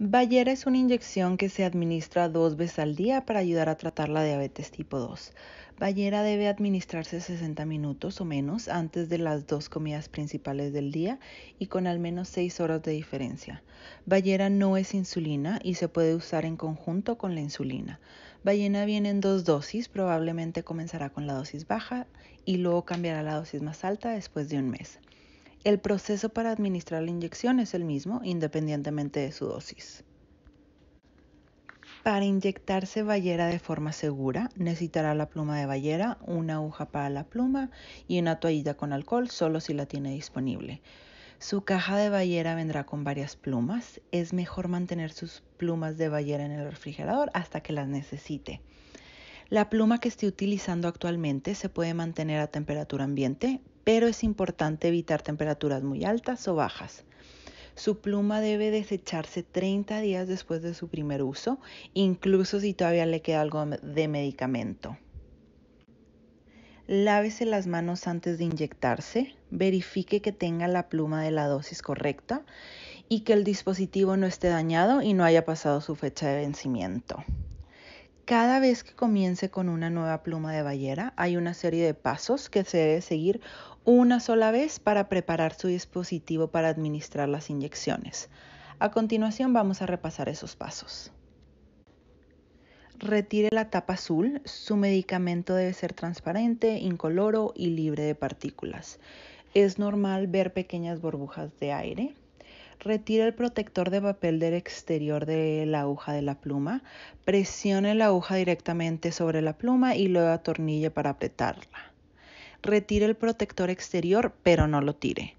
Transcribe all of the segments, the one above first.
Ballera es una inyección que se administra dos veces al día para ayudar a tratar la diabetes tipo 2. Bayera debe administrarse 60 minutos o menos antes de las dos comidas principales del día y con al menos 6 horas de diferencia. Bayera no es insulina y se puede usar en conjunto con la insulina. Ballena viene en dos dosis, probablemente comenzará con la dosis baja y luego cambiará a la dosis más alta después de un mes. El proceso para administrar la inyección es el mismo independientemente de su dosis. Para inyectarse Ballera de forma segura, necesitará la pluma de Ballera, una aguja para la pluma y una toallita con alcohol solo si la tiene disponible. Su caja de Ballera vendrá con varias plumas. Es mejor mantener sus plumas de Ballera en el refrigerador hasta que las necesite. La pluma que esté utilizando actualmente se puede mantener a temperatura ambiente, pero es importante evitar temperaturas muy altas o bajas. Su pluma debe desecharse 30 días después de su primer uso, incluso si todavía le queda algo de medicamento. Lávese las manos antes de inyectarse, verifique que tenga la pluma de la dosis correcta y que el dispositivo no esté dañado y no haya pasado su fecha de vencimiento. Cada vez que comience con una nueva pluma de ballera, hay una serie de pasos que se debe seguir una sola vez para preparar su dispositivo para administrar las inyecciones. A continuación vamos a repasar esos pasos. Retire la tapa azul. Su medicamento debe ser transparente, incoloro y libre de partículas. Es normal ver pequeñas burbujas de aire. Retire el protector de papel del exterior de la aguja de la pluma. Presione la aguja directamente sobre la pluma y luego atornille para apretarla. Retire el protector exterior, pero no lo tire.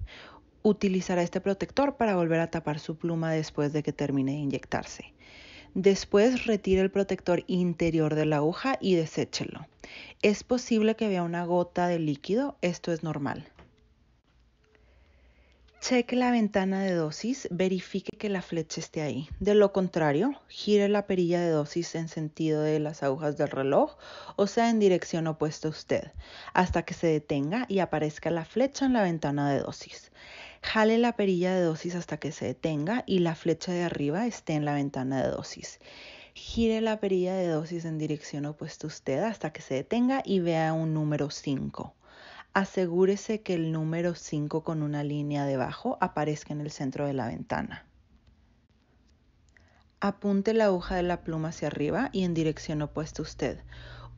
Utilizará este protector para volver a tapar su pluma después de que termine de inyectarse. Después retire el protector interior de la aguja y deséchelo. Es posible que vea una gota de líquido, esto es normal. Cheque la ventana de dosis, verifique que la flecha esté ahí. De lo contrario, gire la perilla de dosis en sentido de las agujas del reloj, o sea, en dirección opuesta a usted, hasta que se detenga y aparezca la flecha en la ventana de dosis. Jale la perilla de dosis hasta que se detenga y la flecha de arriba esté en la ventana de dosis. Gire la perilla de dosis en dirección opuesta a usted hasta que se detenga y vea un número 5 asegúrese que el número 5 con una línea debajo aparezca en el centro de la ventana. Apunte la aguja de la pluma hacia arriba y en dirección opuesta a usted.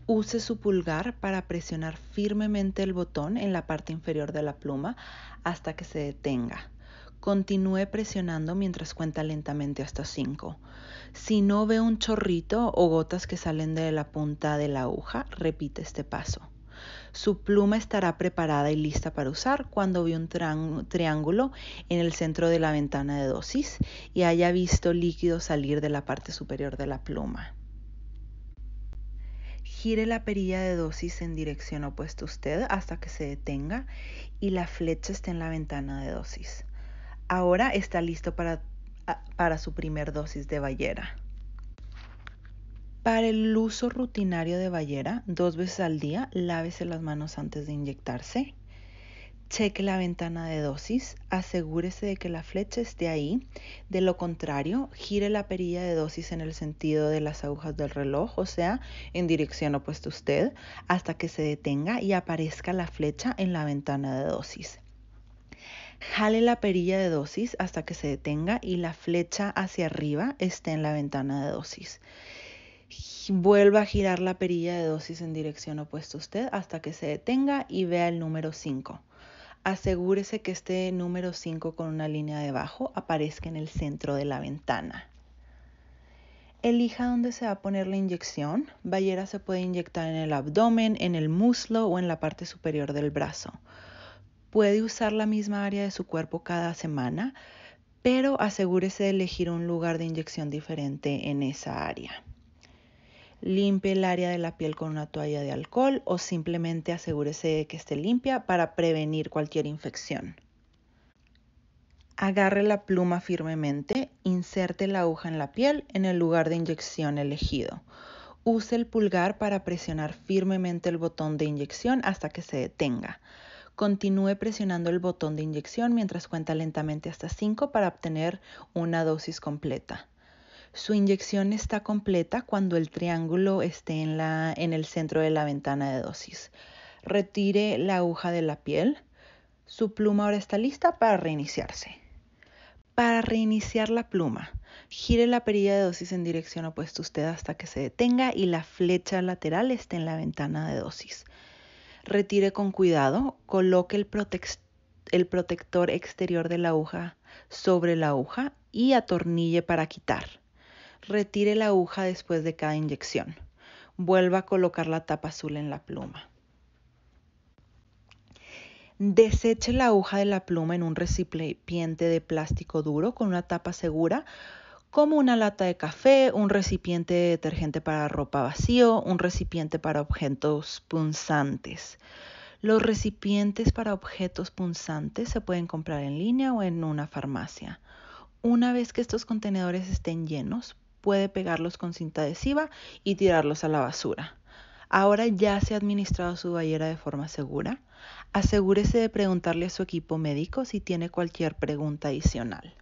Use su pulgar para presionar firmemente el botón en la parte inferior de la pluma hasta que se detenga. Continúe presionando mientras cuenta lentamente hasta 5. Si no ve un chorrito o gotas que salen de la punta de la aguja, repite este paso. Su pluma estará preparada y lista para usar cuando vea un triángulo en el centro de la ventana de dosis y haya visto líquido salir de la parte superior de la pluma. Gire la perilla de dosis en dirección opuesta a usted hasta que se detenga y la flecha esté en la ventana de dosis. Ahora está listo para, para su primer dosis de ballera. Para el uso rutinario de Ballera, dos veces al día, lávese las manos antes de inyectarse. Cheque la ventana de dosis, asegúrese de que la flecha esté ahí. De lo contrario, gire la perilla de dosis en el sentido de las agujas del reloj, o sea, en dirección opuesta a usted, hasta que se detenga y aparezca la flecha en la ventana de dosis. Jale la perilla de dosis hasta que se detenga y la flecha hacia arriba esté en la ventana de dosis vuelva a girar la perilla de dosis en dirección opuesta a usted hasta que se detenga y vea el número 5. Asegúrese que este número 5 con una línea debajo aparezca en el centro de la ventana. Elija dónde se va a poner la inyección. Bayera se puede inyectar en el abdomen, en el muslo o en la parte superior del brazo. Puede usar la misma área de su cuerpo cada semana, pero asegúrese de elegir un lugar de inyección diferente en esa área limpie el área de la piel con una toalla de alcohol o simplemente asegúrese de que esté limpia para prevenir cualquier infección. Agarre la pluma firmemente, inserte la aguja en la piel en el lugar de inyección elegido. Use el pulgar para presionar firmemente el botón de inyección hasta que se detenga. Continúe presionando el botón de inyección mientras cuenta lentamente hasta 5 para obtener una dosis completa. Su inyección está completa cuando el triángulo esté en, el centro de la ventana de dosis. Retire la aguja de la piel. Su pluma ahora está lista para reiniciarse. Para reiniciar la pluma, gire la perilla de dosis en dirección opuesta a usted hasta que se detenga y la flecha lateral esté en la ventana de dosis. Retire con cuidado, coloque el protector exterior de la aguja sobre la aguja y atornille para quitar. Retire la aguja después de cada inyección. Vuelva a colocar la tapa azul en la pluma. Deseche la aguja de la pluma en un recipiente de plástico duro con una tapa segura, como una lata de café, un recipiente de detergente para ropa vacío, un recipiente para objetos punzantes. Los recipientes para objetos punzantes se pueden comprar en línea o en una farmacia. Una vez que estos contenedores estén llenos, puede pegarlos con cinta adhesiva y tirarlos a la basura. Ahora ya se ha administrado su ballera de forma segura. Asegúrese de preguntarle a su equipo médico si tiene cualquier pregunta adicional.